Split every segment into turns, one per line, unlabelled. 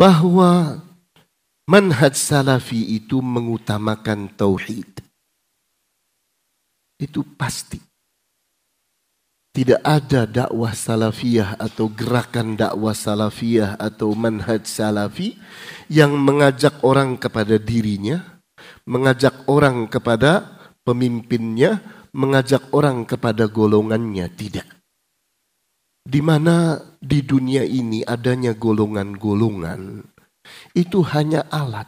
bahwa manhaj salafi itu mengutamakan tauhid. Itu pasti. Tidak ada dakwah salafiyah atau gerakan dakwah salafiyah atau manhaj salafi yang mengajak orang kepada dirinya, mengajak orang kepada pemimpinnya, mengajak orang kepada golongannya. Tidak di mana di dunia ini adanya golongan-golongan itu hanya alat.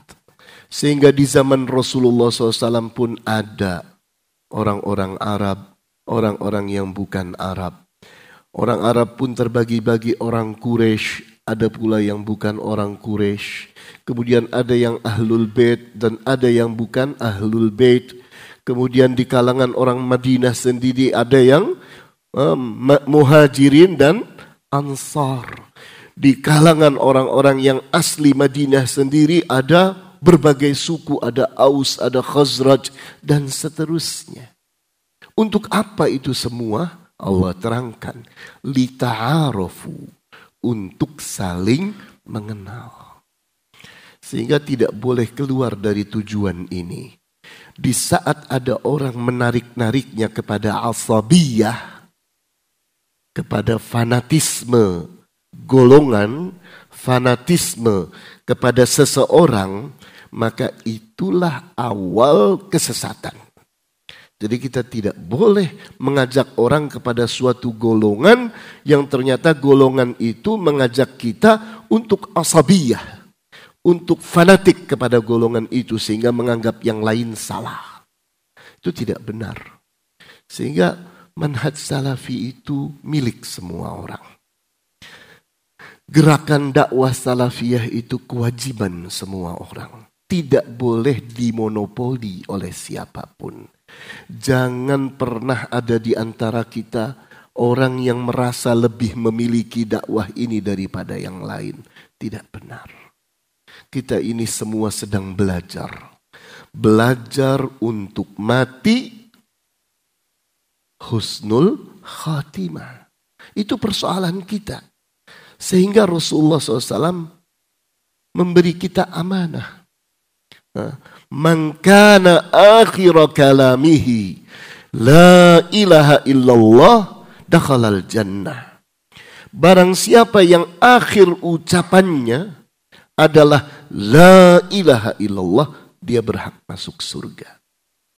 Sehingga di zaman Rasulullah SAW pun ada orang-orang Arab, orang-orang yang bukan Arab. Orang Arab pun terbagi-bagi orang Quraisy, ada pula yang bukan orang Quraisy. Kemudian ada yang Ahlul Bait dan ada yang bukan Ahlul Bait. Kemudian di kalangan orang Madinah sendiri ada yang Eh, muhajirin dan ansar. Di kalangan orang-orang yang asli Madinah sendiri ada berbagai suku, ada Aus, ada Khazraj dan seterusnya. Untuk apa itu semua? Allah terangkan, lita'arofu, untuk saling mengenal. Sehingga tidak boleh keluar dari tujuan ini. Di saat ada orang menarik-nariknya kepada asabiyah, kepada fanatisme golongan, fanatisme kepada seseorang, maka itulah awal kesesatan. Jadi kita tidak boleh mengajak orang kepada suatu golongan yang ternyata golongan itu mengajak kita untuk asabiyah, untuk fanatik kepada golongan itu sehingga menganggap yang lain salah. Itu tidak benar. Sehingga manhaj salafi itu milik semua orang. Gerakan dakwah salafiyah itu kewajiban semua orang. Tidak boleh dimonopoli oleh siapapun. Jangan pernah ada di antara kita orang yang merasa lebih memiliki dakwah ini daripada yang lain. Tidak benar. Kita ini semua sedang belajar. Belajar untuk mati husnul khatimah. Itu persoalan kita. Sehingga Rasulullah SAW memberi kita amanah. Nah, Man akhir kalamihi la ilaha illallah dakhalal jannah. Barang siapa yang akhir ucapannya adalah la ilaha illallah, dia berhak masuk surga.